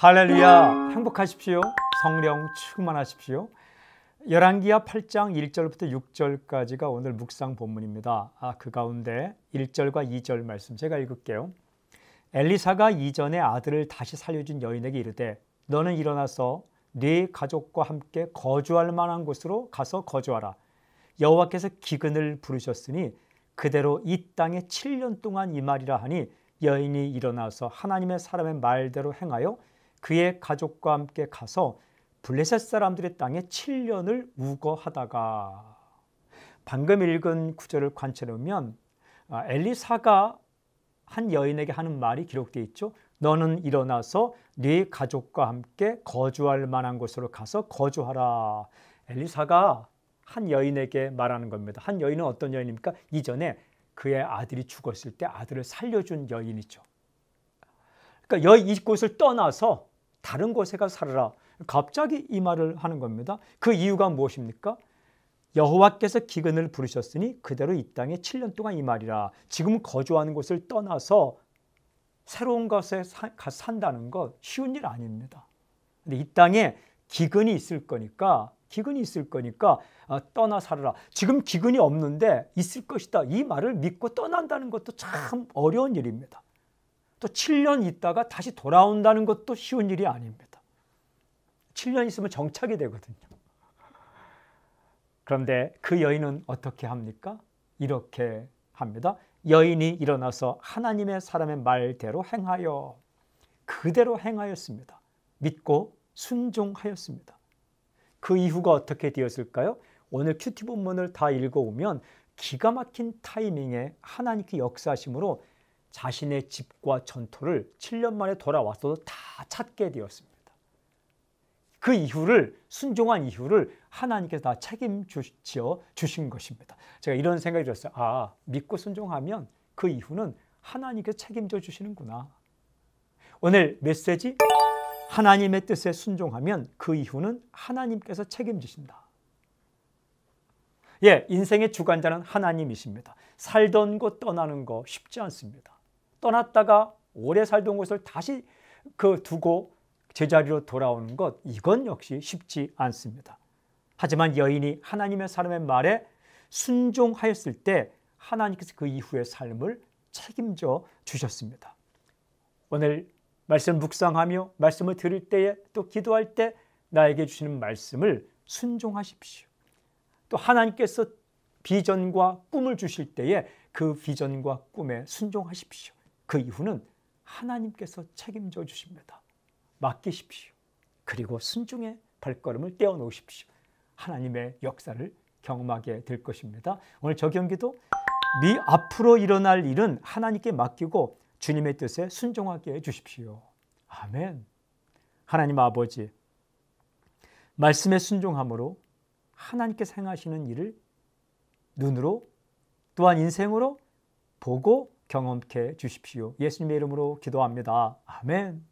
할렐루야 행복하십시오 성령 충만하십시오 열왕기하 8장 1절부터 6절까지가 오늘 묵상 본문입니다 아, 그 가운데 1절과 2절 말씀 제가 읽을게요 엘리사가 이전에 아들을 다시 살려준 여인에게 이르되 너는 일어나서 네 가족과 함께 거주할 만한 곳으로 가서 거주하라 여호와께서 기근을 부르셨으니 그대로 이 땅에 7년 동안 이말이라 하니 여인이 일어나서 하나님의 사람의 말대로 행하여 그의 가족과 함께 가서 블레셋 사람들의 땅에 7년을 우거하다가 방금 읽은 구절을 관찰해 보면 아, 엘리사가 한 여인에게 하는 말이 기록되어 있죠. 너는 일어나서 네 가족과 함께 거주할 만한 곳으로 가서 거주하라. 엘리사가 한 여인에게 말하는 겁니다. 한 여인은 어떤 여인입니까? 이전에 그의 아들이 죽었을 때 아들을 살려준 여인이죠. 그러니까 이곳을 떠나서 다른 곳에 가 살아라. 갑자기 이 말을 하는 겁니다. 그 이유가 무엇입니까? 여호와께서 기근을 부르셨으니 그대로 이 땅에 7년 동안 이 말이라. 지금 거주하는 곳을 떠나서 새로운 곳에 가 산다는 것 쉬운 일 아닙니다. 근데 이 땅에 기근이 있을 거니까 기근이 있을 거니까 아, 떠나 살아라. 지금 기근이 없는데 있을 것이다. 이 말을 믿고 떠난다는 것도 참 어려운 일입니다. 또 7년 있다가 다시 돌아온다는 것도 쉬운 일이 아닙니다. 7년 있으면 정착이 되거든요. 그런데 그 여인은 어떻게 합니까? 이렇게 합니다. 여인이 일어나서 하나님의 사람의 말대로 행하여 그대로 행하였습니다. 믿고 순종하였습니다. 그 이후가 어떻게 되었을까요? 오늘 큐티 본문을 다 읽어오면 기가 막힌 타이밍에 하나님께 역사심으로 자신의 집과 전토를 7년 만에 돌아왔어도 다 찾게 되었습니다. 그 이후를 순종한 이후를 하나님께서 다 책임지어 주신 것입니다. 제가 이런 생각이 들었어요. 아 믿고 순종하면 그 이후는 하나님께서 책임져 주시는구나. 오늘 메시지 하나님의 뜻에 순종하면 그 이후는 하나님께서 책임지신다. 예, 인생의 주관자는 하나님이십니다. 살던 곳 떠나는 거 쉽지 않습니다. 떠났다가 오래 살던 곳을 다시 그 두고 제자리로 돌아오는 것 이건 역시 쉽지 않습니다. 하지만 여인이 하나님의 사람의 말에 순종하였을 때 하나님께서 그 이후의 삶을 책임져 주셨습니다. 오늘 말씀 묵상하며 말씀을 들을 때에 또 기도할 때 나에게 주시는 말씀을 순종하십시오. 또 하나님께서 비전과 꿈을 주실 때에 그 비전과 꿈에 순종하십시오. 그 이후는 하나님께서 책임져 주십니다. 맡기십시오. 그리고 순종의 발걸음을 떼어 놓으십시오. 하나님의 역사를 경험하게 될 것입니다. 오늘 저경기도 미 앞으로 일어날 일은 하나님께 맡기고 주님의 뜻에 순종하게 해 주십시오. 아멘. 하나님 아버지, 말씀에 순종함으로 하나님께 행하시는 일을 눈으로 또한 인생으로 보고 경험케 주십시오. 예수님의 이름으로 기도합니다. 아멘.